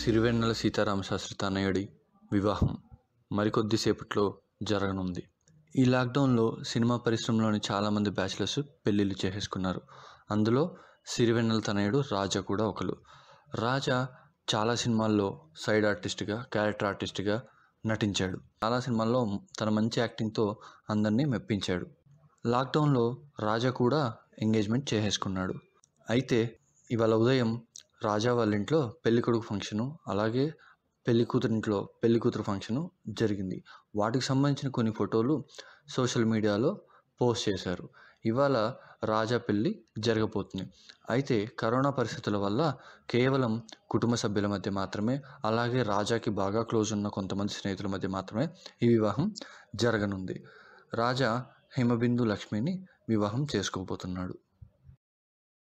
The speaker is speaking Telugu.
సిరివెన్నెల సీతారామ శాస్త్రి తనయుడి వివాహం మరికొద్దిసేపట్లో జరగనుంది ఈ లాక్డౌన్లో సినిమా పరిశ్రమలోని చాలామంది బ్యాచిలర్స్ పెళ్ళిళ్ళు చేసేసుకున్నారు అందులో సిరివెన్నెల తనయుడు రాజా కూడా ఒకరు రాజా చాలా సినిమాల్లో సైడ్ ఆర్టిస్ట్గా క్యారెక్టర్ ఆర్టిస్ట్గా నటించాడు చాలా సినిమాల్లో తన మంచి యాక్టింగ్తో అందరినీ మెప్పించాడు లాక్డౌన్లో రాజా కూడా ఎంగేజ్మెంట్ చేసేసుకున్నాడు అయితే ఇవాళ ఉదయం రాజా వాళ్ళ ఇంట్లో పెళ్ళికొడుకు ఫంక్షను అలాగే పెళ్ళికూతురింట్లో పెళ్ళికూతురు ఫంక్షను జరిగింది వాటికి సంబంధించిన కొన్ని ఫోటోలు సోషల్ మీడియాలో పోస్ట్ చేశారు ఇవాళ రాజా పెళ్ళి జరగబోతుంది అయితే కరోనా పరిస్థితుల వల్ల కేవలం కుటుంబ సభ్యుల మధ్య మాత్రమే అలాగే రాజాకి బాగా క్లోజ్ ఉన్న కొంతమంది స్నేహితుల మధ్య మాత్రమే ఈ వివాహం జరగనుంది రాజా హిమబిందు లక్ష్మిని వివాహం చేసుకోబోతున్నాడు